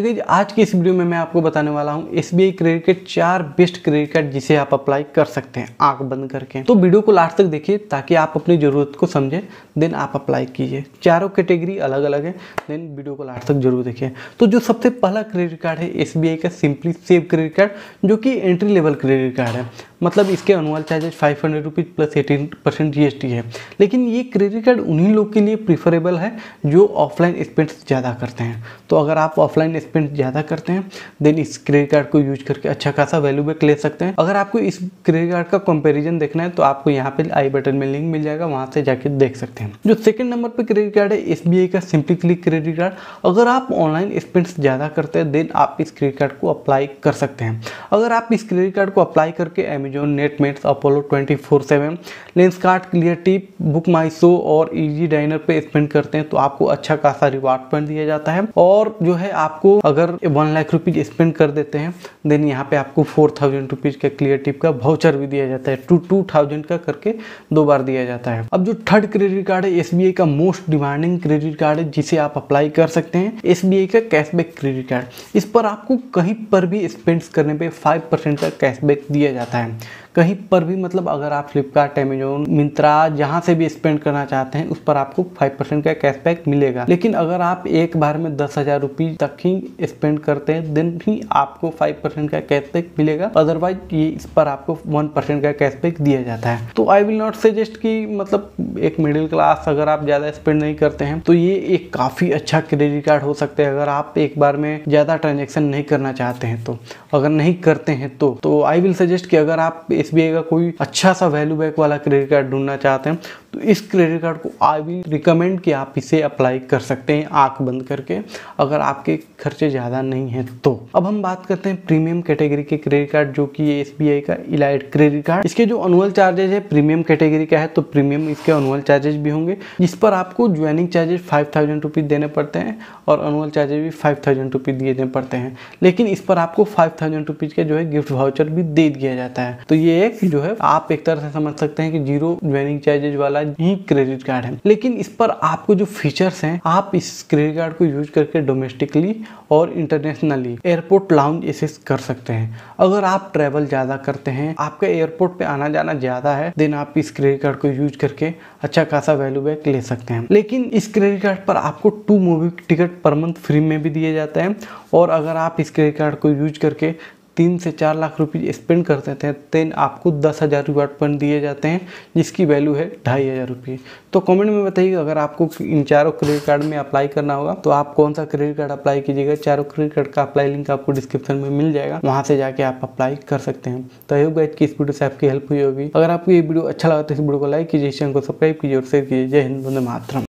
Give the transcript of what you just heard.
देखिए आज की इस वीडियो में मैं आपको बताने वाला हूँ एस बी क्रेडिट के चार बेस्ट क्रेडिट कार्ड जिसे आप अप्लाई कर सकते हैं आंख बंद करके तो वीडियो को लास्ट तक देखिए ताकि आप अपनी ज़रूरत को समझें देन आप अप्लाई कीजिए चारों कैटेगरी अलग अलग है देन वीडियो को लास्ट तक जरूर देखिए तो जो सबसे पहला क्रेडिट कार्ड है एस का सिंपली सेव क्रेडिट कार्ड जो कि एंट्री लेवल क्रेडिट कार्ड है मतलब इसके annual charges five hundred rupees plus eighteen percent G है लेकिन ये क्रेडिट कार्ड उन्हीं लोग के लिए प्रीफरेबल है जो ऑफलाइन स्पेंड्स ज़्यादा करते हैं तो अगर आप ऑफलाइन स्पेंड ज़्यादा करते हैं देन इस क्रेडिट कार्ड को यूज करके अच्छा खासा वैल्यू बैक ले सकते हैं अगर आपको इस क्रेडिट कार्ड का कंपेरिजन देखना है तो आपको यहाँ पे आई बटन में लिंक मिल जाएगा वहाँ से जाके देख सकते हैं जो सेकंड नंबर पर क्रेडिट कार्ड है एस का सिंपली क्लिक क्रेडिट कार्ड अगर आप ऑनलाइन स्पेंड्स ज़्यादा करते हैं देन आप इस क्रेडिट कार्ड को अप्लाई कर सकते हैं अगर आप इस क्रेडिट कार्ड को अप्लाई करके Amazon Netmeds Apollo twenty four seven Lenskart Cleartrip BookMyShow और इजी डाइनर पे स्पेंड करते हैं तो आपको अच्छा खासा रिवार्ड पॉइंट दिया जाता है और जो है आपको अगर वन लाख रुपीज स्पेंड कर देते हैं देन यहाँ पे आपको फोर थाउजेंड रुपीज़ का क्लियर टिप का भाउचर भी दिया जाता है टू टू थाउजेंड का करके दो बार दिया जाता है अब जो थर्ड क्रेडिट कार्ड है एस का मोस्ट डिमांडिंग क्रेडिट कार्ड है जिसे आप अप्लाई कर सकते हैं एस का कैशबैक क्रेडिट कार्ड इस पर आपको कहीं पर भी स्पेंड करने पर फाइव का कैशबैक दिया जाता है कहीं पर भी मतलब अगर आप फ्लिपकार्ट अमेजोन मिंत्रा जहां से भी स्पेंड करना चाहते हैं उस पर आपको फाइव परसेंट का कैशबैक मिलेगा लेकिन अगर आप एक बार में दस हज़ार रुपीज़ तक ही स्पेंड करते हैं दिन ही आपको फाइव परसेंट का कैशबैक मिलेगा अदरवाइज ये इस पर आपको 1% का कैशबैक दिया जाता है तो आई विल नॉट सजेस्ट कि मतलब एक मिडिल क्लास अगर आप ज़्यादा स्पेंड नहीं करते हैं तो ये एक काफ़ी अच्छा क्रेडिट कार्ड हो सकता है अगर आप एक बार में ज़्यादा ट्रांजेक्शन नहीं करना चाहते हैं तो अगर नहीं करते हैं तो तो आई विल सजेस्ट कि अगर आप एस का कोई अच्छा सा वैल्यू बैक वाला क्रेडिट कार्ड ढूंढना चाहते हैं तो इस क्रेडिट कार्ड को आई विल रिकमेंड कि आप इसे अप्लाई कर सकते हैं आंख बंद करके अगर आपके खर्चे ज़्यादा नहीं हैं तो अब हम बात करते हैं प्रीमियम कैटेगरी के क्रेडिट कार्ड जो कि एस बी का इलाइट क्रेडिट कार्ड इसके जो अनुअल चार्जेज है प्रीमियम कैटेगरी का है तो प्रीमियम इसके अनुअल चार्जेज भी होंगे जिस पर आपको joining charges five thousand rupees देने पड़ते हैं और अनुअल चार्जेज भी फाइव थाउजेंड रुपीज़ देने पड़ते हैं लेकिन इस पर आपको फाइव थाउजेंड रुपीज़ का जो है गिफ्ट वाउचर भी दे दिया जाता है तो ये एक जो है आप एक तरह से समझ सकते हैं कि जीरो ज्वाइनिंग चार्जेज वाला वाला ही क्रेडिट कार्ड है लेकिन इस पर आपको जो फीचर्स हैं आप इस क्रेडिट कार्ड को यूज करके डोमेस्टिकली और इंटरनेशनली एयरपोर्ट लाउंज एसेस कर सकते हैं अगर आप ट्रैवल ज़्यादा करते हैं आपका एयरपोर्ट पे आना जाना ज़्यादा है देन आप इस क्रेडिट कार्ड को यूज करके अच्छा खासा वैल्यू बैक ले सकते हैं लेकिन इस क्रेडिट कार्ड पर आपको two movie ticket per month free में भी दिए जाते हैं और अगर आप इस क्रेडिट कार्ड को यूज करके तीन से चार लाख रुपये स्पेंड करते थे देन आपको दस हज़ार रिवार्ड पॉइंट दिए जाते हैं जिसकी वैल्यू है ढाई हज़ार रुपये तो कमेंट में बताइए अगर आपको इन चारों क्रेडिट कार्ड में अप्लाई करना होगा तो आप कौन सा क्रेडिट कार्ड अप्लाई कीजिएगा चारों क्रेडिट कार्ड का अप्लाई लिंक आपको डिस्क्रिप्शन में मिल जाएगा वहाँ से जाके आप अप्लाई कर सकते हैं तो आई होगा कि इस वीडियो से आपकी हेल्प हुई होगी अगर आपको ये वीडियो अच्छा लगा तो इस वीडियो को लाइक कीजिए चैनल को सब्सक्राइब कीजिए और शेयर कीजिए जय हिंद वंदे मातरम